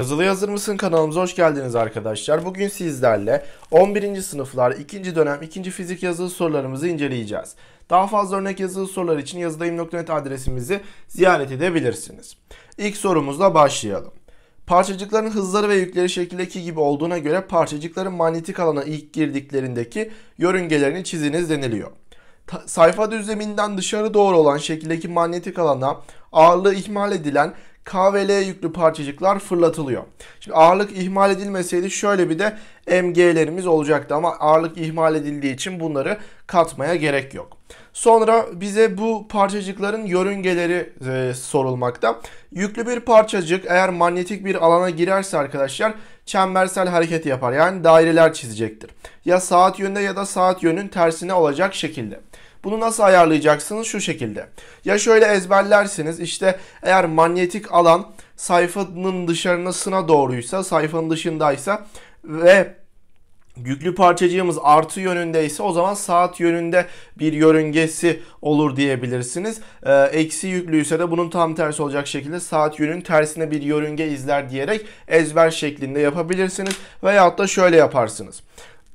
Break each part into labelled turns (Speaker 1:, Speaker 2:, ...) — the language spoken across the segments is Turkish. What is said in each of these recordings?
Speaker 1: Yazılıya hazır mısın kanalımıza hoş geldiniz arkadaşlar. Bugün sizlerle 11. sınıflar 2. dönem 2. fizik yazılı sorularımızı inceleyeceğiz. Daha fazla örnek yazılı sorular için yazıdayım.net adresimizi ziyaret edebilirsiniz. İlk sorumuzla başlayalım. Parçacıkların hızları ve yükleri şekildeki gibi olduğuna göre parçacıkların manyetik alana ilk girdiklerindeki yörüngelerini çiziniz deniliyor sayfa düzleminden dışarı doğru olan şekildeki manyetik alana ağırlığı ihmal edilen KVL yüklü parçacıklar fırlatılıyor. Şimdi ağırlık ihmal edilmeseydi şöyle bir de MG'lerimiz olacaktı ama ağırlık ihmal edildiği için bunları katmaya gerek yok. Sonra bize bu parçacıkların yörüngeleri e, sorulmakta. Yüklü bir parçacık eğer manyetik bir alana girerse arkadaşlar çembersel hareket yapar. Yani daireler çizecektir. Ya saat yönünde ya da saat yönün tersine olacak şekilde. Bunu nasıl ayarlayacaksınız? Şu şekilde. Ya şöyle ezberlersiniz. İşte eğer manyetik alan sayfanın dışarısına doğruysa, sayfanın dışındaysa ve yüklü parçacığımız artı yönündeyse o zaman saat yönünde bir yörüngesi olur diyebilirsiniz. Ee, eksi yüklüyse de bunun tam tersi olacak şekilde saat yönün tersine bir yörünge izler diyerek ezber şeklinde yapabilirsiniz. Veyahut da şöyle yaparsınız.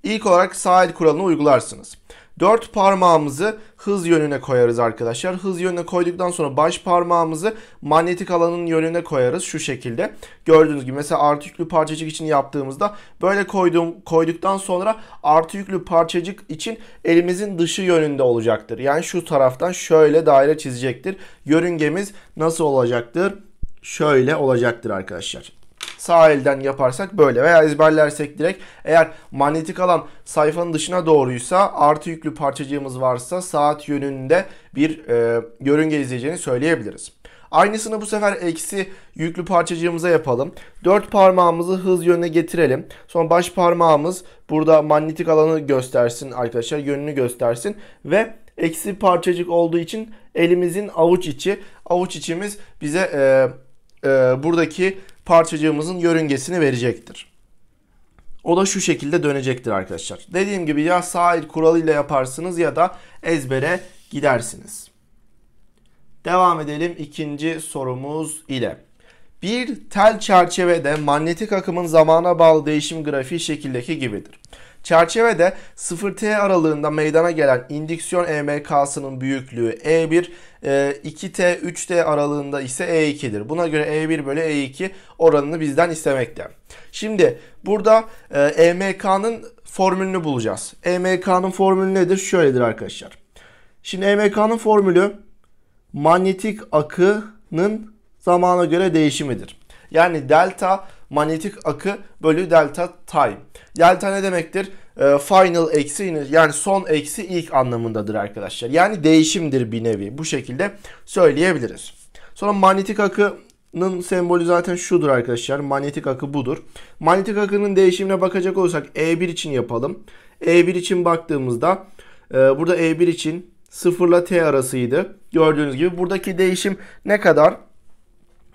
Speaker 1: İlk olarak sağ el kuralını uygularsınız. Dört parmağımızı hız yönüne koyarız arkadaşlar. Hız yönüne koyduktan sonra baş parmağımızı manyetik alanın yönüne koyarız şu şekilde. Gördüğünüz gibi mesela artı yüklü parçacık için yaptığımızda böyle koyduğum, koyduktan sonra artı yüklü parçacık için elimizin dışı yönünde olacaktır. Yani şu taraftan şöyle daire çizecektir. Yörüngemiz nasıl olacaktır? Şöyle olacaktır arkadaşlar. Sağ elden yaparsak böyle veya ezberlersek direkt eğer manyetik alan sayfanın dışına doğruysa artı yüklü parçacığımız varsa saat yönünde bir e, yörünge izleyeceğini söyleyebiliriz. Aynısını bu sefer eksi yüklü parçacığımıza yapalım. Dört parmağımızı hız yönüne getirelim. Sonra baş parmağımız burada manyetik alanı göstersin arkadaşlar. Yönünü göstersin. Ve eksi parçacık olduğu için elimizin avuç içi. Avuç içimiz bize e, e, buradaki parçacığımızın yörüngesini verecektir. O da şu şekilde dönecektir arkadaşlar. Dediğim gibi ya sağ el kuralıyla yaparsınız ya da ezbere gidersiniz. Devam edelim ikinci sorumuz ile. Bir tel çerçevede manyetik akımın zamana bağlı değişim grafiği şekildeki gibidir. Çerçevede 0T aralığında meydana gelen indüksiyon EMK'sının büyüklüğü E1, 2T, 3T aralığında ise E2'dir. Buna göre E1 bölü E2 oranını bizden istemekte. Şimdi burada EMK'nın e formülünü bulacağız. EMK'nın formülü nedir? Şöyledir arkadaşlar. Şimdi EMK'nın formülü manyetik akının zamana göre değişimidir. Yani delta manyetik akı bölü delta time. Delta ne demektir? Ee, final eksi yani son eksi ilk anlamındadır arkadaşlar. Yani değişimdir bir nevi. Bu şekilde söyleyebiliriz. Sonra manyetik akının sembolü zaten şudur arkadaşlar. Manyetik akı budur. Manyetik akının değişimine bakacak olursak E1 için yapalım. E1 için baktığımızda e, burada E1 için 0 ile T arasıydı. Gördüğünüz gibi buradaki değişim ne kadar?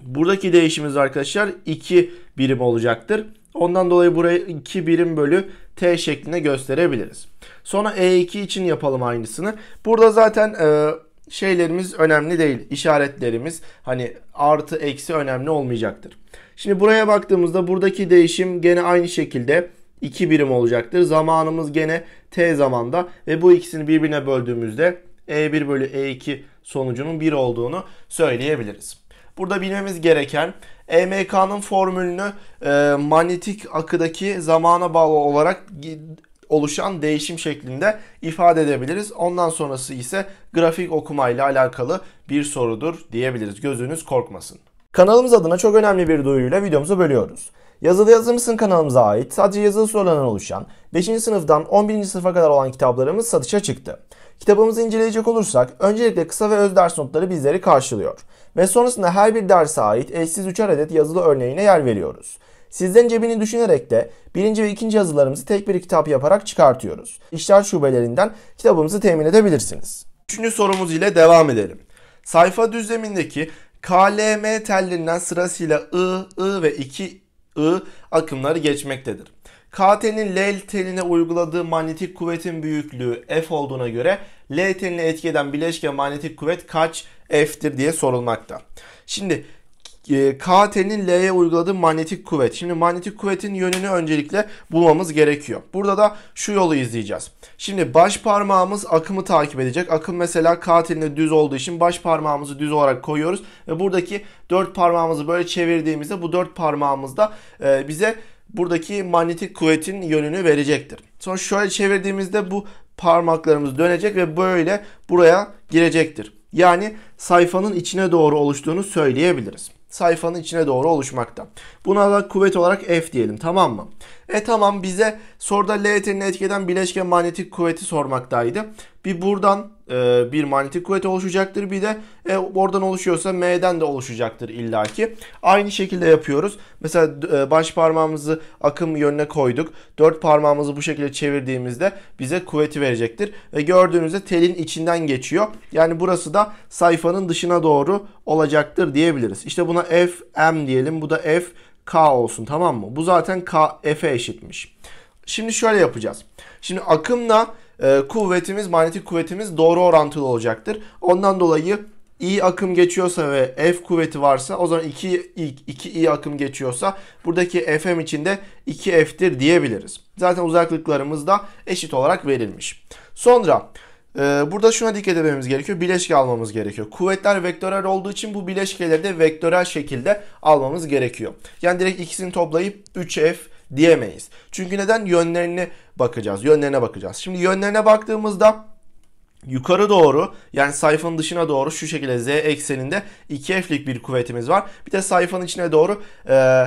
Speaker 1: Buradaki değişimiz arkadaşlar 2 birim olacaktır. Ondan dolayı burayı 2 birim bölü t şeklinde gösterebiliriz. Sonra E2 için yapalım aynısını. Burada zaten e, şeylerimiz önemli değil. İşaretlerimiz hani artı eksi önemli olmayacaktır. Şimdi buraya baktığımızda buradaki değişim gene aynı şekilde 2 birim olacaktır. Zamanımız gene t zamanda ve bu ikisini birbirine böldüğümüzde E1 bölü E2 sonucunun 1 olduğunu söyleyebiliriz. Burada bilmemiz gereken EMK'nın formülünü e, manyetik akıdaki zamana bağlı olarak oluşan değişim şeklinde ifade edebiliriz. Ondan sonrası ise grafik okumayla alakalı bir sorudur diyebiliriz. Gözünüz korkmasın. Kanalımız adına çok önemli bir duyuruyla videomuzu bölüyoruz. Yazılı yazımsın kanalımıza ait sadece yazılı sorularından oluşan 5. sınıftan 11. sınıfa kadar olan kitaplarımız satışa çıktı. Kitabımızı inceleyecek olursak öncelikle kısa ve öz ders notları bizleri karşılıyor ve sonrasında her bir derse ait eşsiz üçer adet yazılı örneğine yer veriyoruz. Sizden cebini düşünerek de birinci ve ikinci yazılarımızı tek bir kitap yaparak çıkartıyoruz. İşler şubelerinden kitabımızı temin edebilirsiniz. Üçüncü sorumuz ile devam edelim. Sayfa düzlemindeki KLM tellerinden sırasıyla I, I ve 2 I akımları geçmektedir. KT'nin L teline uyguladığı manyetik kuvvetin büyüklüğü F olduğuna göre L teline etki eden bileşke manyetik kuvvet kaç F'tir diye sorulmakta. Şimdi e, KT'nin L'ye uyguladığı manyetik kuvvet. Şimdi manyetik kuvvetin yönünü öncelikle bulmamız gerekiyor. Burada da şu yolu izleyeceğiz. Şimdi baş parmağımız akımı takip edecek. Akım mesela KT'nin düz olduğu için baş parmağımızı düz olarak koyuyoruz. Ve buradaki dört parmağımızı böyle çevirdiğimizde bu dört parmağımızda e, bize buradaki manyetik kuvvetin yönünü verecektir. Sonra şöyle çevirdiğimizde bu parmaklarımız dönecek ve böyle buraya girecektir. Yani sayfanın içine doğru oluştuğunu söyleyebiliriz. Sayfanın içine doğru oluşmakta. Buna da kuvvet olarak F diyelim tamam mı? E tamam bize soruda L etkeden bileşken manyetik kuvveti sormaktaydı. Bir buradan e, bir manyetik kuvvet oluşacaktır. Bir de e, oradan oluşuyorsa M'den de oluşacaktır illaki. Aynı şekilde yapıyoruz. Mesela e, baş parmağımızı akım yönüne koyduk. Dört parmağımızı bu şekilde çevirdiğimizde bize kuvveti verecektir. Ve gördüğünüzde telin içinden geçiyor. Yani burası da sayfanın dışına doğru olacaktır diyebiliriz. İşte buna F M diyelim. Bu da F K olsun tamam mı? Bu zaten K F'e eşitmiş. Şimdi şöyle yapacağız. Şimdi akımla ee, kuvvetimiz, manyetik kuvvetimiz doğru orantılı olacaktır. Ondan dolayı I akım geçiyorsa ve F kuvveti varsa o zaman 2, 2 I akım geçiyorsa buradaki Fm içinde de 2F'tir diyebiliriz. Zaten uzaklıklarımız da eşit olarak verilmiş. Sonra e, burada şuna dikkat etmemiz gerekiyor. Bileşke almamız gerekiyor. Kuvvetler vektörel olduğu için bu bileşkeleri de vektörel şekilde almamız gerekiyor. Yani direkt ikisini toplayıp 3F diyemeyiz. Çünkü neden? Yönlerini bakacağız. Yönlerine bakacağız. Şimdi yönlerine baktığımızda yukarı doğru yani sayfanın dışına doğru şu şekilde z ekseninde 2f'lik bir kuvvetimiz var. Bir de sayfanın içine doğru e,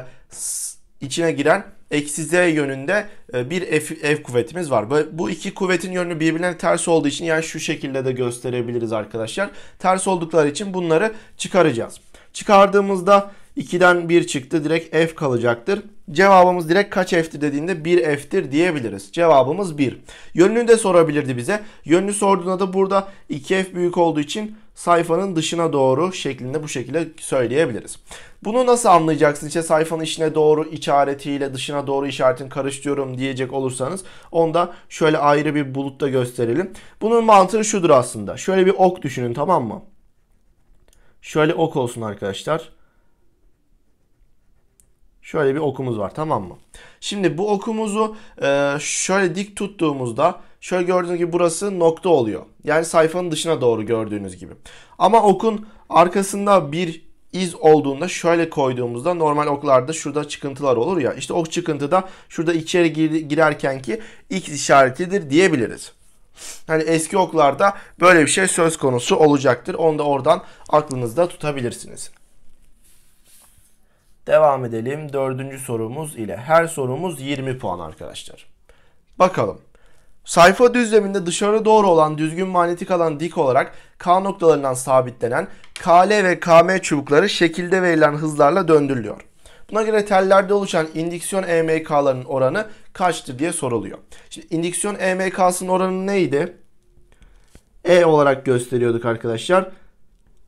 Speaker 1: içine giren eksi z yönünde e, bir f, f kuvvetimiz var. Bu iki kuvvetin yönü birbirine ters olduğu için yani şu şekilde de gösterebiliriz arkadaşlar. Ters oldukları için bunları çıkaracağız. Çıkardığımızda 2'den 1 çıktı direkt f kalacaktır. Cevabımız direkt kaç f'tir dediğinde 1f'tir diyebiliriz. Cevabımız 1. Yönünü de sorabilirdi bize. Yönünü sorduğunda da burada 2f büyük olduğu için sayfanın dışına doğru şeklinde bu şekilde söyleyebiliriz. Bunu nasıl anlayacaksın? İşte sayfanın içine doğru işaretiyle dışına doğru işaretin karıştırıyorum diyecek olursanız onu da şöyle ayrı bir bulutta gösterelim. Bunun mantığı şudur aslında. Şöyle bir ok düşünün tamam mı? Şöyle ok olsun arkadaşlar. Şöyle bir okumuz var tamam mı? Şimdi bu okumuzu e, şöyle dik tuttuğumuzda şöyle gördüğünüz gibi burası nokta oluyor. Yani sayfanın dışına doğru gördüğünüz gibi. Ama okun arkasında bir iz olduğunda şöyle koyduğumuzda normal oklarda şurada çıkıntılar olur ya. İşte o çıkıntıda şurada içeri girerken ki x işaretidir diyebiliriz. Hani eski oklarda böyle bir şey söz konusu olacaktır. Onu da oradan aklınızda tutabilirsiniz. Devam edelim dördüncü sorumuz ile. Her sorumuz 20 puan arkadaşlar. Bakalım. Sayfa düzleminde dışarı doğru olan düzgün manyetik alan dik olarak K noktalarından sabitlenen KL ve KM çubukları şekilde verilen hızlarla döndürülüyor. Buna göre tellerde oluşan indiksiyon EMK'ların oranı kaçtır diye soruluyor. Şimdi indiksiyon EMK'sının oranı neydi? E olarak gösteriyorduk arkadaşlar.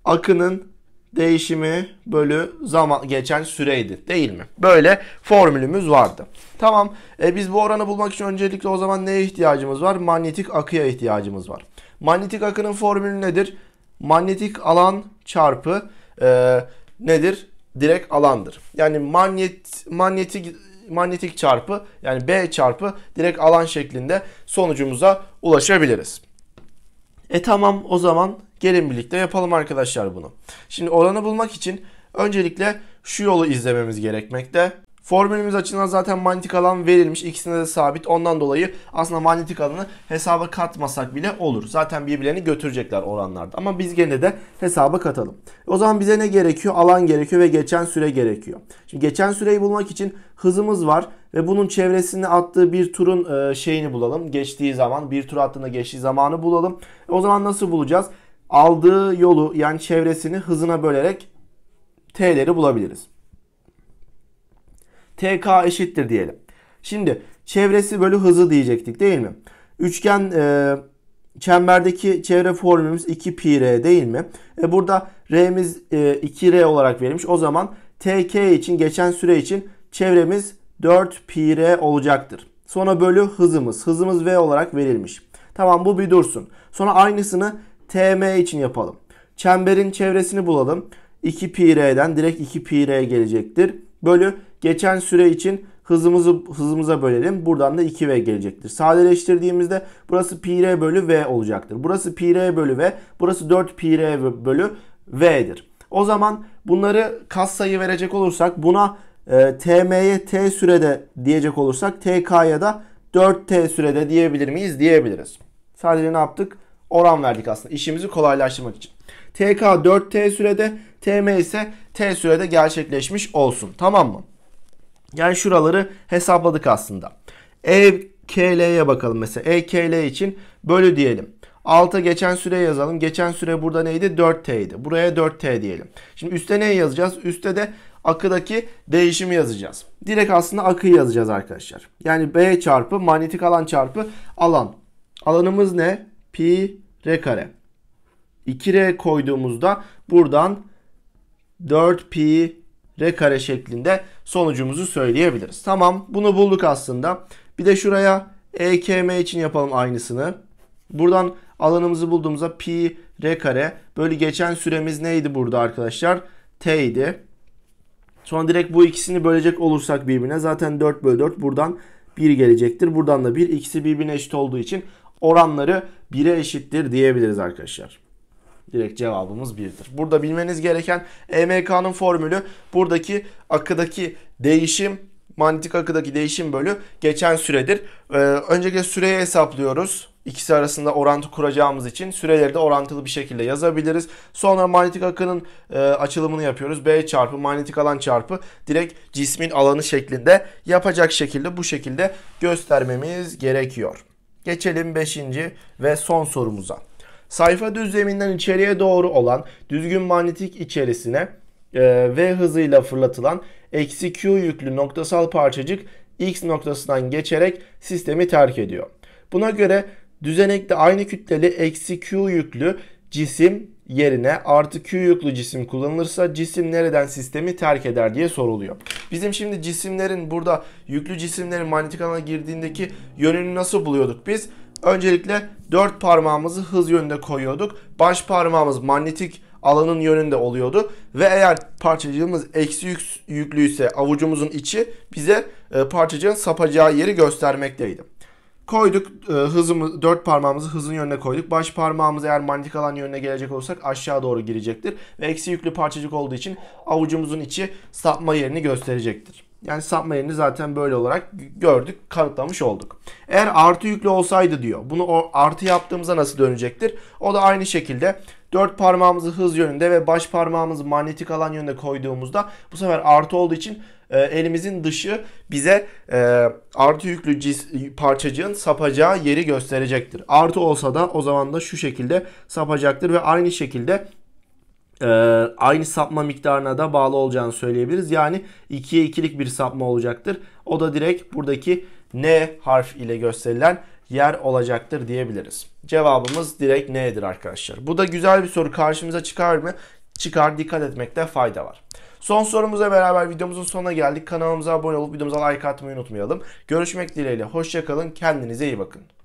Speaker 1: Akının değişimi bölü zaman geçen süreydi değil mi? Böyle formülümüz vardı. Tamam e, biz bu oranı bulmak için öncelikle o zaman neye ihtiyacımız var? Manyetik akıya ihtiyacımız var. Manyetik akının formülü nedir? Manyetik alan çarpı e, nedir? Direkt alandır. Yani manyet, manyetik manyetik çarpı yani B çarpı direkt alan şeklinde sonucumuza ulaşabiliriz. E tamam o zaman Gelin birlikte yapalım arkadaşlar bunu. Şimdi oranı bulmak için öncelikle şu yolu izlememiz gerekmekte. Formülümüz açısından zaten manyetik alan verilmiş. İkisine de sabit. Ondan dolayı aslında manyetik alanı hesaba katmasak bile olur. Zaten birbirlerini götürecekler oranlarda. Ama biz gene de hesaba katalım. O zaman bize ne gerekiyor? Alan gerekiyor ve geçen süre gerekiyor. Şimdi geçen süreyi bulmak için hızımız var ve bunun çevresini attığı bir turun e, şeyini bulalım. Geçtiği zaman, bir tur attığında geçtiği zamanı bulalım. O zaman nasıl bulacağız? aldığı yolu yani çevresini hızına bölerek t'leri bulabiliriz. tk eşittir diyelim. Şimdi çevresi bölü hızı diyecektik değil mi? Üçgen e, çemberdeki çevre formülümüz 2 pi r değil mi? E, burada r'miz e, 2 r olarak verilmiş. O zaman tk için geçen süre için çevremiz 4 pi r olacaktır. Sonra bölü hızımız. Hızımız v olarak verilmiş. Tamam bu bir dursun. Sonra aynısını TM için yapalım. Çemberin çevresini bulalım. 2 pi r'den direkt 2 pi r gelecektir. Bölü geçen süre için hızımızı hızımıza bölelim. Buradan da 2v gelecektir. Sadeleştirdiğimizde burası pi r bölü v olacaktır. Burası pi r bölü v, burası 4 pi r bölü v'dir. O zaman bunları kas sayı verecek olursak buna e, tm'ye t sürede diyecek olursak tk'ya da 4t sürede diyebilir miyiz? Diyebiliriz. Sadece ne yaptık? oran verdik aslında işimizi kolaylaştırmak için. TK 4T sürede, TM ise T sürede gerçekleşmiş olsun. Tamam mı? Yani şuraları hesapladık aslında. EKL'ye bakalım mesela. EKL için bölü diyelim. Alta geçen süre yazalım. Geçen süre burada neydi? 4T idi. Buraya 4T diyelim. Şimdi üstte ne yazacağız? Üste de akıdaki değişimi yazacağız. Direkt aslında akıyı yazacağız arkadaşlar. Yani B çarpı manyetik alan çarpı alan. Alanımız ne? Pi r kare. 2r koyduğumuzda buradan 4pi r kare şeklinde sonucumuzu söyleyebiliriz. Tamam bunu bulduk aslında. Bir de şuraya ekm için yapalım aynısını. Buradan alanımızı bulduğumuzda pi r kare böyle geçen süremiz neydi burada arkadaşlar? t idi. Sonra direkt bu ikisini bölecek olursak birbirine zaten 4 bölü 4 buradan 1 gelecektir. Buradan da 1 ikisi birbirine eşit olduğu için oranları 1'e eşittir diyebiliriz arkadaşlar. Direkt cevabımız 1'dir. Burada bilmeniz gereken EMK'nın formülü buradaki akıdaki değişim manyetik akıdaki değişim bölü geçen süredir. Ee, önceki süreyi hesaplıyoruz. İkisi arasında orantı kuracağımız için süreleri de orantılı bir şekilde yazabiliriz. Sonra manyetik akının e, açılımını yapıyoruz. B çarpı manyetik alan çarpı direkt cismin alanı şeklinde yapacak şekilde bu şekilde göstermemiz gerekiyor. Geçelim 5. ve son sorumuza. Sayfa düzleminden içeriye doğru olan düzgün manyetik içerisine e, V hızıyla fırlatılan eksi Q yüklü noktasal parçacık X noktasından geçerek sistemi terk ediyor. Buna göre düzenekte aynı kütleli eksi Q yüklü cisim yerine artı Q yüklü cisim kullanılırsa cisim nereden sistemi terk eder diye soruluyor. Bizim şimdi cisimlerin burada yüklü cisimlerin manyetik alana girdiğindeki yönünü nasıl buluyorduk biz? Öncelikle dört parmağımızı hız yönünde koyuyorduk. Baş parmağımız manyetik alanın yönünde oluyordu. Ve eğer parçacığımız eksi yük, yüklüyse avucumuzun içi bize e, parçacığın sapacağı yeri göstermekteydi. Koyduk e, hızımı dört parmağımızı hızın yönüne koyduk. Baş parmağımız eğer manyetik alan yönüne gelecek olsak aşağı doğru girecektir. Ve eksi yüklü parçacık olduğu için avucumuzun içi sapma yerini gösterecektir. Yani sapma yerini zaten böyle olarak gördük, kanıtlamış olduk. Eğer artı yüklü olsaydı diyor. Bunu o artı yaptığımızda nasıl dönecektir? O da aynı şekilde dört parmağımızı hız yönünde ve baş parmağımızı manyetik alan yönünde koyduğumuzda bu sefer artı olduğu için e, elimizin dışı bize e, artı yüklü cis, parçacığın sapacağı yeri gösterecektir. Artı olsa da o zaman da şu şekilde sapacaktır ve aynı şekilde e, aynı sapma miktarına da bağlı olacağını söyleyebiliriz. Yani 2'ye 2'lik bir sapma olacaktır. O da direkt buradaki N harf ile gösterilen yer olacaktır diyebiliriz. Cevabımız direkt N'dir arkadaşlar. Bu da güzel bir soru karşımıza çıkar mı? Çıkar dikkat etmekte fayda var. Son sorumuza beraber videomuzun sonuna geldik. Kanalımıza abone olup videomuza like atmayı unutmayalım. Görüşmek dileğiyle. Hoşçakalın. Kendinize iyi bakın.